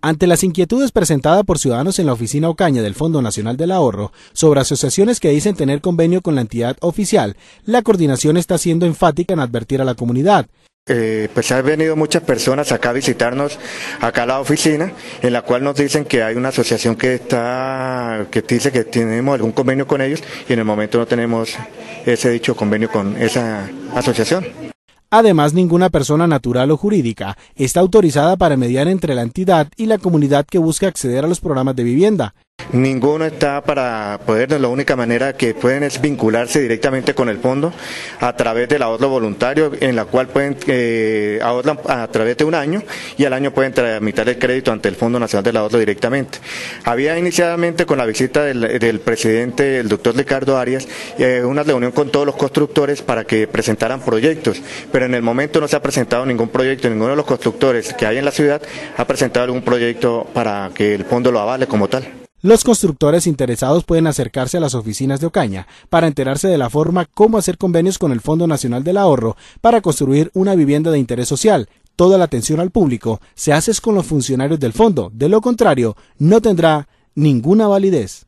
Ante las inquietudes presentadas por ciudadanos en la oficina Ocaña del Fondo Nacional del Ahorro sobre asociaciones que dicen tener convenio con la entidad oficial, la coordinación está siendo enfática en advertir a la comunidad. Eh, pues han venido muchas personas acá a visitarnos, acá a la oficina, en la cual nos dicen que hay una asociación que está, que dice que tenemos algún convenio con ellos y en el momento no tenemos ese dicho convenio con esa asociación. Además, ninguna persona natural o jurídica está autorizada para mediar entre la entidad y la comunidad que busca acceder a los programas de vivienda. Ninguno está para poder, la única manera que pueden es vincularse directamente con el fondo a través del ahorro voluntario, en la cual pueden eh, a través de un año y al año pueden tramitar el crédito ante el Fondo Nacional del Ahorro directamente. Había iniciadamente con la visita del, presidente, el doctor Ricardo Arias, eh, una reunión con todos los constructores para que presentaran proyectos, pero en el momento no se ha presentado ningún proyecto, ninguno de los constructores que hay en la ciudad ha presentado algún proyecto para que el fondo lo avale como tal. Los constructores interesados pueden acercarse a las oficinas de Ocaña para enterarse de la forma cómo hacer convenios con el Fondo Nacional del Ahorro para construir una vivienda de interés social. Toda la atención al público se hace con los funcionarios del fondo, de lo contrario, no tendrá ninguna validez.